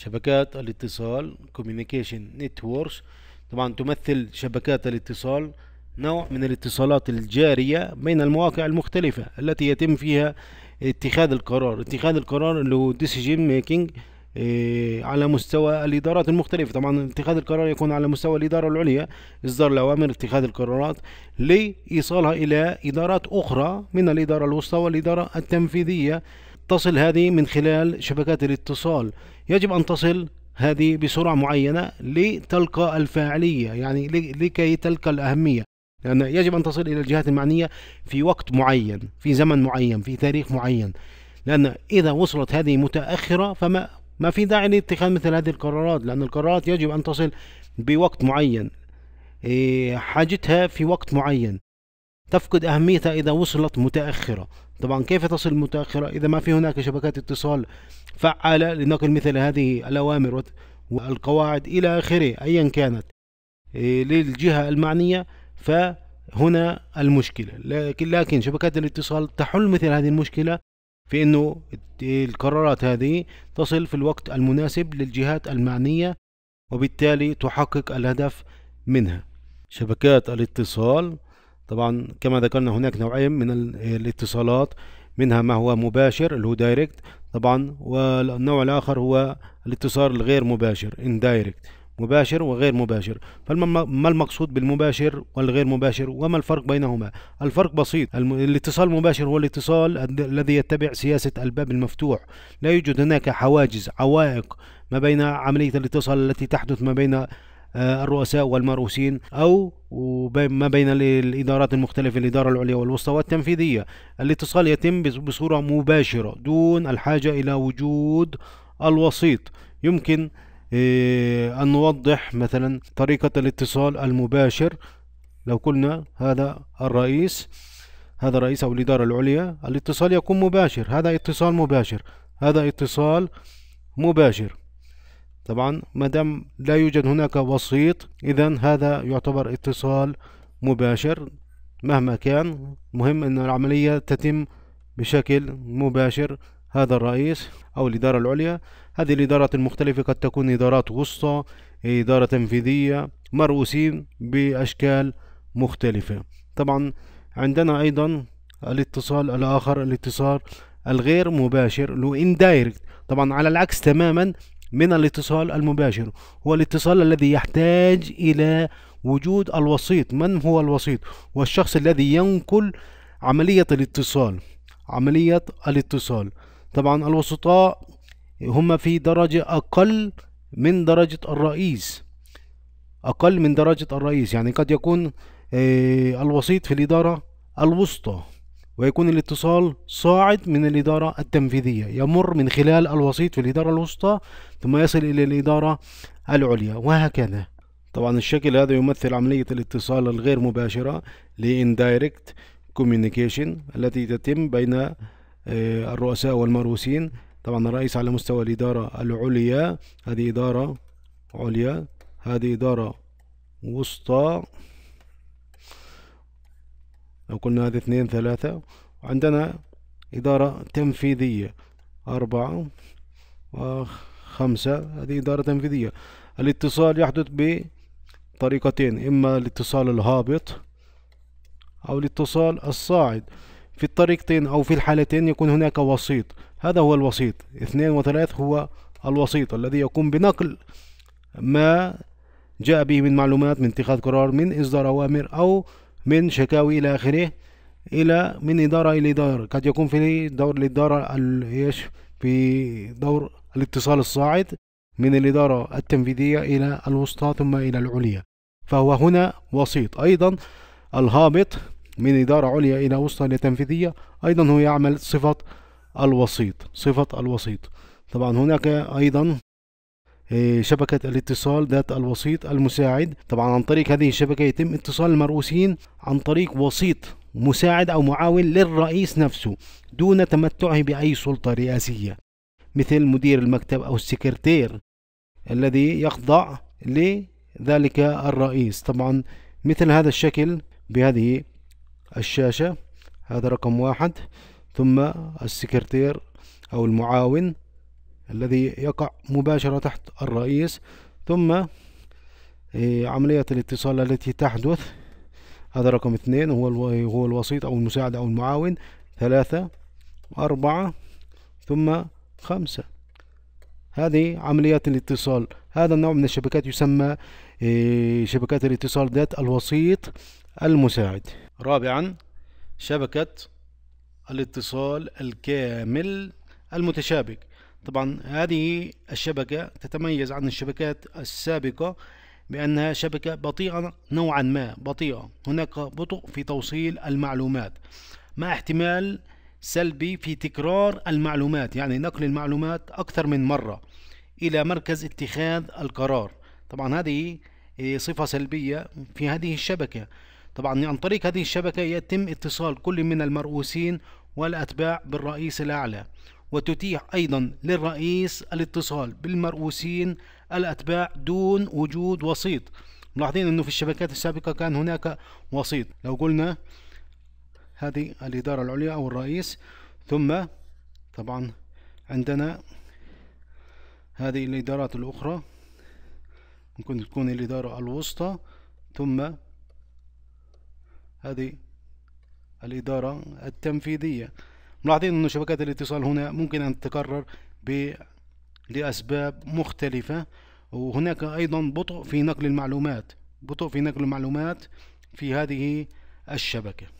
شبكات الاتصال Communication Networks طبعا تمثل شبكات الاتصال نوع من الاتصالات الجارية بين المواقع المختلفة التي يتم فيها اتخاذ القرار اتخاذ القرار اللي هو decision making إيه على مستوى الإدارات المختلفة طبعا اتخاذ القرار يكون على مستوى الإدارة العليا إصدار الأوامر اتخاذ القرارات لإيصالها إلى إدارات أخرى من الإدارة الوسطى والإدارة التنفيذية تصل هذه من خلال شبكات الاتصال يجب أن تصل هذه بسرعة معينة لتلقى الفاعلية يعني لكي تلقى الأهمية لأن يجب أن تصل إلى الجهات المعنية في وقت معين في زمن معين في تاريخ معين لأن إذا وصلت هذه متأخرة فما ما في داعي لاتخاذ مثل هذه القرارات لأن القرارات يجب أن تصل بوقت معين إيه، حاجتها في وقت معين تفقد أهميتها إذا وصلت متأخرة طبعا كيف تصل متأخرة إذا ما في هناك شبكات اتصال فعالة لنقل مثل هذه الأوامر والقواعد إلى آخره أيا كانت إيه، للجهة المعنية فهنا المشكلة لكن, لكن شبكات الاتصال تحل مثل هذه المشكلة في أنه القرارات هذه تصل في الوقت المناسب للجهات المعنية وبالتالي تحقق الهدف منها شبكات الاتصال طبعا كما ذكرنا هناك نوعين من الاتصالات منها ما هو مباشر اللي هو دايركت طبعا والنوع الاخر هو الاتصال الغير مباشر دايركت مباشر وغير مباشر فما المقصود بالمباشر والغير مباشر وما الفرق بينهما الفرق بسيط الاتصال المباشر هو الاتصال الذي يتبع سياسة الباب المفتوح لا يوجد هناك حواجز عوائق ما بين عملية الاتصال التي تحدث ما بين آه، الرؤساء والمرؤوسين أو ما بين الإدارات المختلفة الإدارة العليا والوسطى والتنفيذية الاتصال يتم بصورة مباشرة دون الحاجة إلى وجود الوسيط يمكن آه، أن نوضح مثلا طريقة الاتصال المباشر لو قلنا هذا الرئيس هذا رئيس أو الإدارة العليا الاتصال يكون مباشر هذا اتصال مباشر هذا اتصال مباشر طبعا ما دام لا يوجد هناك وسيط اذا هذا يعتبر اتصال مباشر مهما كان مهم ان العملية تتم بشكل مباشر هذا الرئيس او الادارة العليا هذه الادارات المختلفة قد تكون ادارات وسطى ادارة تنفيذية مرؤوسين باشكال مختلفة طبعا عندنا ايضا الاتصال الاخر الاتصال الغير مباشر لو طبعا على العكس تماما من الاتصال المباشر هو الاتصال الذي يحتاج إلى وجود الوسيط من هو الوسيط والشخص الذي ينقل عملية الاتصال عملية الاتصال طبعا الوسطاء هم في درجة أقل من درجة الرئيس أقل من درجة الرئيس يعني قد يكون آه، الوسيط في الإدارة الوسطى ويكون الاتصال صاعد من الإدارة التنفيذية يمر من خلال الوسيط في الإدارة الوسطى ثم يصل إلى الإدارة العليا وهكذا طبعا الشكل هذا يمثل عملية الاتصال الغير مباشرة لإندايركت كوميونيكيشن التي تتم بين آه، الرؤساء والمروسين طبعا الرئيس على مستوى الإدارة العليا هذه إدارة عليا هذه إدارة وسطى لو قلنا هذه اثنين ثلاثة وعندنا إدارة تنفيذية أربعة وخمسة هذه إدارة تنفيذية الاتصال يحدث بطريقتين إما الاتصال الهابط أو الاتصال الصاعد في الطريقتين أو في الحالتين يكون هناك وسيط هذا هو الوسيط اثنين وثلاث هو الوسيط الذي يقوم بنقل ما جاء به من معلومات من اتخاذ قرار من إصدار أوامر أو من شكاوي إلى آخره إلى من إدارة إلى إدارة قد يكون في دور الإدارة إيش في دور الاتصال الصاعد من الإدارة التنفيذية إلى الوسطى ثم إلى العليا فهو هنا وسيط أيضا الهابط من إدارة عليا إلى وسطى إلى تنفيذية أيضا هو يعمل صفة الوسيط صفة الوسيط طبعا هناك أيضا إيه، شبكة الاتصال ذات الوسيط المساعد طبعا عن طريق هذه الشبكة يتم اتصال المرؤوسين عن طريق وسيط مساعد أو معاون للرئيس نفسه دون تمتعه بأي سلطة رئاسية مثل مدير المكتب أو السكرتير الذي يخضع لذلك الرئيس طبعا مثل هذا الشكل بهذه الشاشة هذا رقم واحد ثم السكرتير أو المعاون الذي يقع مباشرة تحت الرئيس ثم إيه، عملية الاتصال التي تحدث هذا رقم اثنين هو هو الوسيط أو المساعد أو المعاون ثلاثة أربعة ثم خمسة هذه عمليات الاتصال هذا النوع من الشبكات يسمى إيه، شبكات الاتصال ذات الوسيط المساعد رابعا شبكة الاتصال الكامل المتشابك طبعا هذه الشبكة تتميز عن الشبكات السابقة بأنها شبكة بطيئة نوعا ما بطيئة هناك بطء في توصيل المعلومات مع احتمال سلبي في تكرار المعلومات يعني نقل المعلومات أكثر من مرة إلى مركز اتخاذ القرار طبعا هذه صفة سلبية في هذه الشبكة طبعا عن طريق هذه الشبكة يتم اتصال كل من المرؤوسين والأتباع بالرئيس الأعلى وتتيح أيضا للرئيس الاتصال بالمرؤوسين الأتباع دون وجود وسيط ملاحظين أنه في الشبكات السابقة كان هناك وسيط لو قلنا هذه الإدارة العليا أو الرئيس ثم طبعا عندنا هذه الإدارات الأخرى ممكن تكون الإدارة الوسطى ثم هذه الإدارة التنفيذية ملاحظين أن شبكات الاتصال هنا ممكن أن تتكرر ب... لأسباب مختلفة وهناك أيضا بطء في نقل المعلومات بطء في نقل المعلومات في هذه الشبكة